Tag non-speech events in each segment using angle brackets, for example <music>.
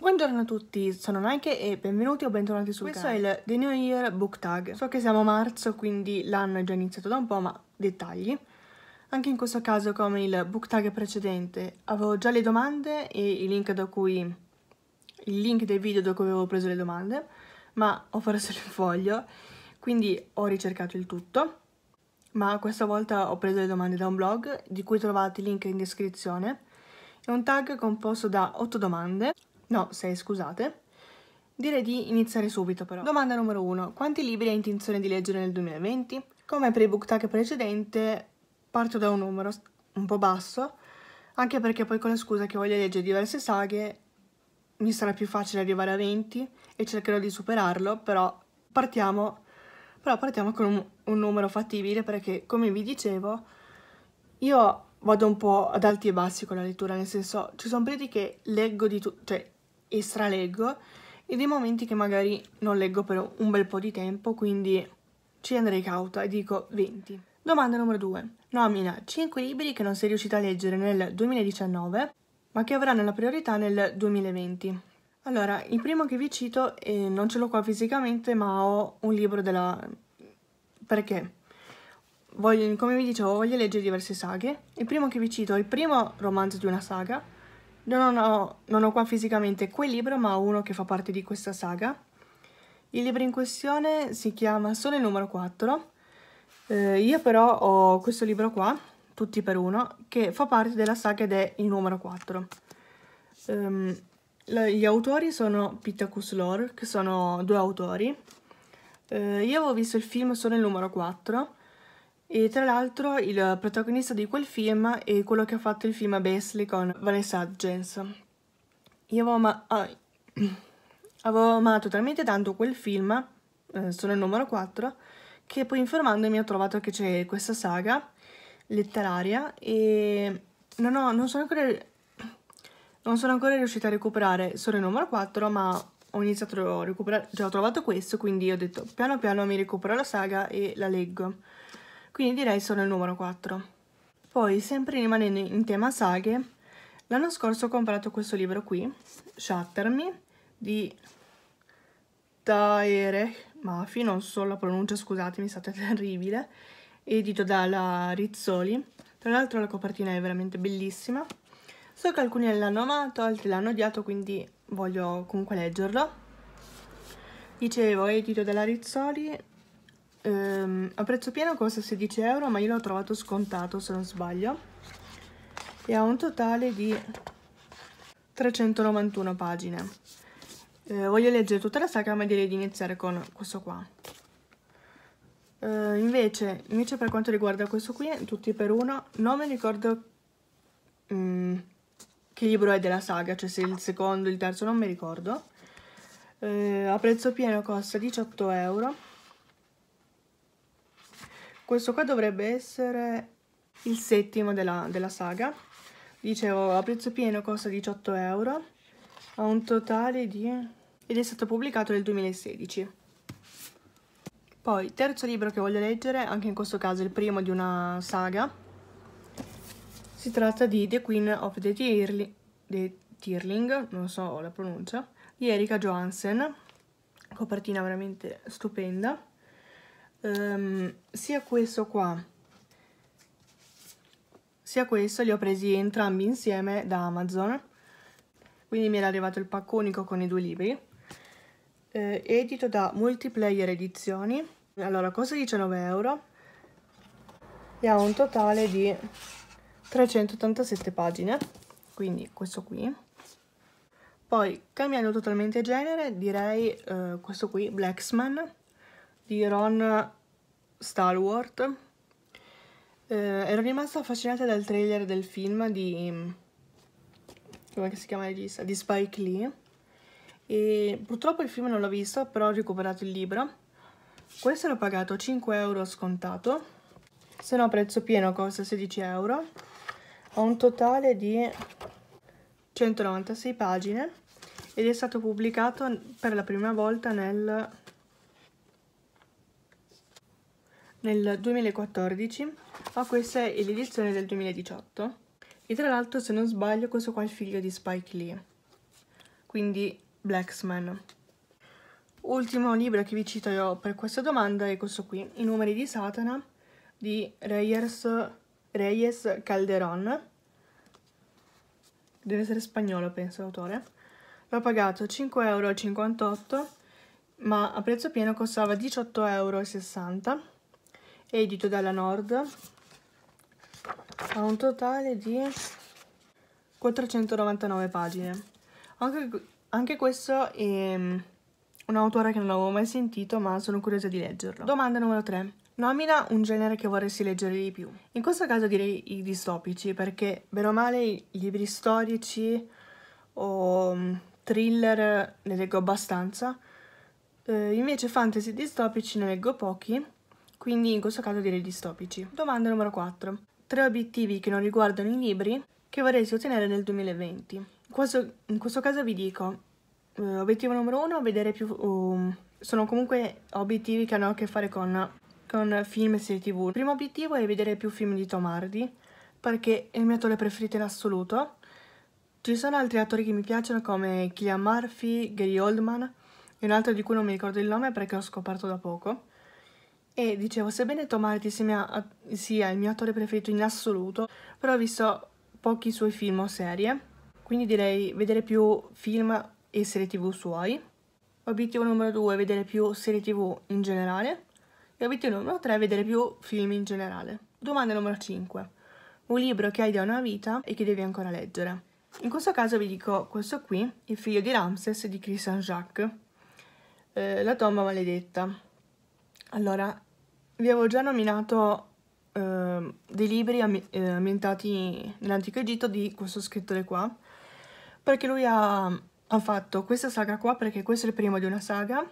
Buongiorno a tutti, sono Nike e benvenuti o bentornati sul Questo canale. Questo è il The New Year Book Tag. So che siamo a marzo, quindi l'anno è già iniziato da un po', ma dettagli. Anche in questo caso, come il book tag precedente, avevo già le domande e il link, cui, il link del video da cui avevo preso le domande, ma ho perso il foglio, quindi ho ricercato il tutto. Ma questa volta ho preso le domande da un blog, di cui trovate il link in descrizione. È un tag composto da 8 domande No, sei scusate. Direi di iniziare subito però. Domanda numero 1. Quanti libri hai intenzione di leggere nel 2020? Come per il book tag precedente, parto da un numero un po' basso, anche perché poi con la scusa che voglio leggere diverse saghe mi sarà più facile arrivare a 20 e cercherò di superarlo, però partiamo, però partiamo con un, un numero fattibile perché, come vi dicevo, io vado un po' ad alti e bassi con la lettura, nel senso ci sono periodi che leggo di tutto, cioè e straleggo e dei momenti che magari non leggo per un bel po' di tempo, quindi ci andrei cauta e dico 20. Domanda numero 2. Nomina 5 libri che non sei riuscita a leggere nel 2019 ma che avranno la priorità nel 2020. Allora, il primo che vi cito, eh, non ce l'ho qua fisicamente, ma ho un libro della... perché? Voglio, come vi dicevo, voglio leggere diverse saghe. Il primo che vi cito è il primo romanzo di una saga, non ho, non ho qua fisicamente quel libro, ma uno che fa parte di questa saga. Il libro in questione si chiama Solo il numero 4. Eh, io però ho questo libro qua, Tutti per uno, che fa parte della saga ed è il numero 4. Um, ehm, gli autori sono Pittacus Lore, che sono due autori. Eh, io avevo visto il film solo il numero 4 e tra l'altro il protagonista di quel film è quello che ha fatto il film Beasley con Vanessa Hudgens. Io avevo, ma- ah, <clears throat> avevo amato talmente tanto quel film, eh, sono il numero 4, che poi informandomi ho trovato che c'è questa saga letteraria e no, no, non sono ancora, non sono ancora riuscita a recuperare solo il numero 4, ma ho iniziato a recuperare, già ho trovato questo, quindi ho detto piano piano mi recupero la saga e la leggo quindi direi solo il numero 4. Poi, sempre rimanendo in tema saghe, l'anno scorso ho comprato questo libro qui, Shatter Me, di Taereh Mafi, non so la pronuncia, scusatemi, è stata <laughs> terribile, edito dalla Rizzoli. Tra l'altro la copertina è veramente bellissima. So che alcuni l'hanno amato, altri l'hanno odiato, quindi voglio comunque leggerlo. Dicevo, edito dalla Rizzoli, ehm, a prezzo pieno costa 16 euro ma io l'ho trovato scontato se non sbaglio e ha un totale di 391 pagine eh, voglio leggere tutta la saga ma direi di iniziare con questo qua eh, invece, invece per quanto riguarda questo qui tutti per uno non mi ricordo mh, mm, che libro è della saga cioè se il secondo, il terzo non mi ricordo eh, a prezzo pieno costa 18 euro questo qua dovrebbe essere il settimo della, della saga. Dicevo, a prezzo pieno costa 18 euro, ha un totale di... ed è stato pubblicato nel 2016. Poi, terzo libro che voglio leggere, anche in questo caso il primo di una saga, si tratta di The Queen of the, Tierli the Tierling, non so la pronuncia, di Erika Johansen, copertina veramente stupenda um, sia questo qua sia questo li ho presi entrambi insieme da Amazon quindi mi era arrivato il pacco unico con i due libri eh, edito da Multiplayer Edizioni allora costa 19 euro e ha un totale di 387 pagine quindi questo qui poi cambiando totalmente genere direi eh, questo qui Blacksman di Ron Stalwart. Eh, ero rimasta affascinata dal trailer del film di... come si chiama regista? Di Spike Lee. E purtroppo il film non l'ho visto, però ho recuperato il libro. Questo l'ho pagato 5 euro scontato, se no a prezzo pieno costa 16 euro. Ha un totale di 196 pagine ed è stato pubblicato per la prima volta nel nel 2014, ma questa è l'edizione del 2018. E tra l'altro, se non sbaglio, questo qua è il figlio di Spike Lee, quindi Blacksman. Ultimo libro che vi cito io per questa domanda è questo qui, I numeri di Satana di Reyes, Reyes Calderon. Deve essere spagnolo, penso, l'autore. L'ho pagato 5,58 euro, ma a prezzo pieno costava 18,60 euro edito dalla Nord ha un totale di 499 pagine anche, anche questo è mm, un autore che non avevo mai sentito ma sono curiosa di leggerlo domanda numero 3 Nomina un genere che vorresti leggere di più. In questo caso direi i distopici, perché bene o male i libri storici o mm, thriller ne leggo abbastanza, eh, invece fantasy distopici ne leggo pochi quindi in questo caso direi distopici. Domanda numero 4. Tre obiettivi che non riguardano i libri che vorresti ottenere nel 2020. In questo, in questo caso vi dico, eh, obiettivo numero 1, vedere più... Um, sono comunque obiettivi che hanno a che fare con, con film e serie tv. Il primo obiettivo è vedere più film di Tom Hardy, perché è il mio attore preferito in assoluto. Ci sono altri attori che mi piacciono come Killian Murphy, Gary Oldman e un altro di cui non mi ricordo il nome perché l'ho scoperto da poco. E dicevo, sebbene Tom Hardy sia, il mio attore preferito in assoluto, però ho visto pochi suoi film o serie, quindi direi vedere più film e serie tv suoi. Obiettivo numero 2, vedere più serie tv in generale. E obiettivo numero 3, vedere più film in generale. Domanda numero 5. Un libro che hai da una vita e che devi ancora leggere. In questo caso vi dico questo qui, Il figlio di Ramses di Christian Jacques, eh, La tomba maledetta. Allora, vi avevo già nominato eh, dei libri ambi eh, ambientati nell'antico Egitto di questo scrittore qua, perché lui ha, ha, fatto questa saga qua, perché questo è il primo di una saga,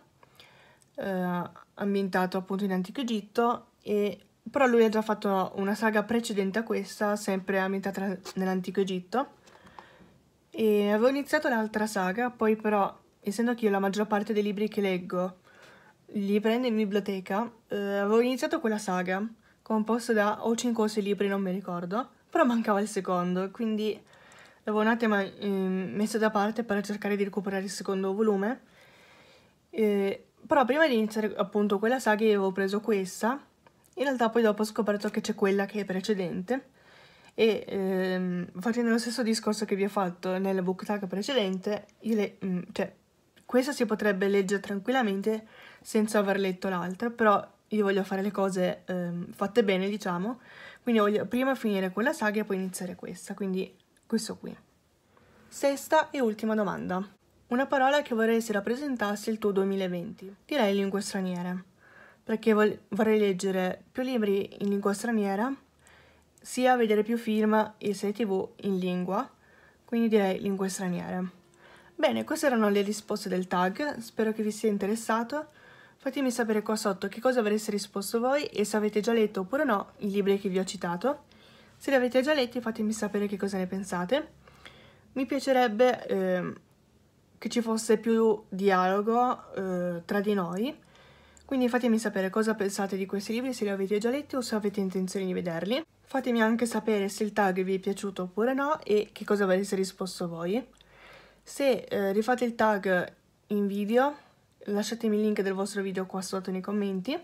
eh, ambientato appunto in antico Egitto, e, però lui ha già fatto una saga precedente a questa, sempre ambientata nell'antico Egitto, e avevo iniziato l'altra saga, poi però, essendo che io la maggior parte dei libri che leggo li prende in biblioteca. Eh, avevo iniziato quella saga, composta da o 5 o 6 libri, non mi ricordo, però mancava il secondo, quindi l'avevo un attimo ehm, messo da parte per cercare di recuperare il secondo volume. Eh, però prima di iniziare appunto quella saga io avevo preso questa, in realtà poi dopo ho scoperto che c'è quella che è precedente, e ehm, facendo lo stesso discorso che vi ho fatto nel book tag precedente, io le, mm, cioè, questa si potrebbe leggere tranquillamente senza aver letto l'altra, però io voglio fare le cose ehm, fatte bene, diciamo, quindi voglio prima finire quella saga e poi iniziare questa, quindi questo qui. Sesta e ultima domanda. Una parola che vorrei si rappresentasse il tuo 2020. Direi lingue straniere, perché vol- vorrei leggere più libri in lingua straniera, sia vedere più film e serie tv in lingua, quindi direi lingue straniere. Bene, queste erano le risposte del tag, spero che vi sia interessato. Fatemi sapere qua sotto che cosa avreste risposto voi e se avete già letto oppure no i libri che vi ho citato. Se li avete già letti fatemi sapere che cosa ne pensate. Mi piacerebbe eh, che ci fosse più dialogo eh, tra di noi, quindi fatemi sapere cosa pensate di questi libri, se li avete già letti o se avete intenzione di vederli. Fatemi anche sapere se il tag vi è piaciuto oppure no e che cosa avreste risposto voi. Se eh, rifate il tag in video, lasciatemi il link del vostro video qua sotto nei commenti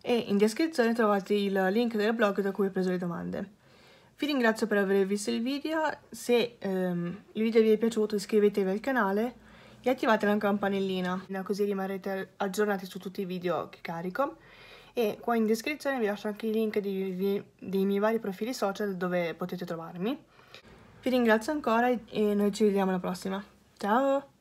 e in descrizione trovate il link del blog da cui ho preso le domande. Vi ringrazio per aver visto il video, se ehm, il video vi è piaciuto iscrivetevi al canale e attivate la campanellina, così rimarrete aggiornati su tutti i video che carico. E qua in descrizione vi lascio anche i link dei, dei miei vari profili social dove potete trovarmi. Vi ringrazio ancora e noi ci vediamo alla prossima. Ciao!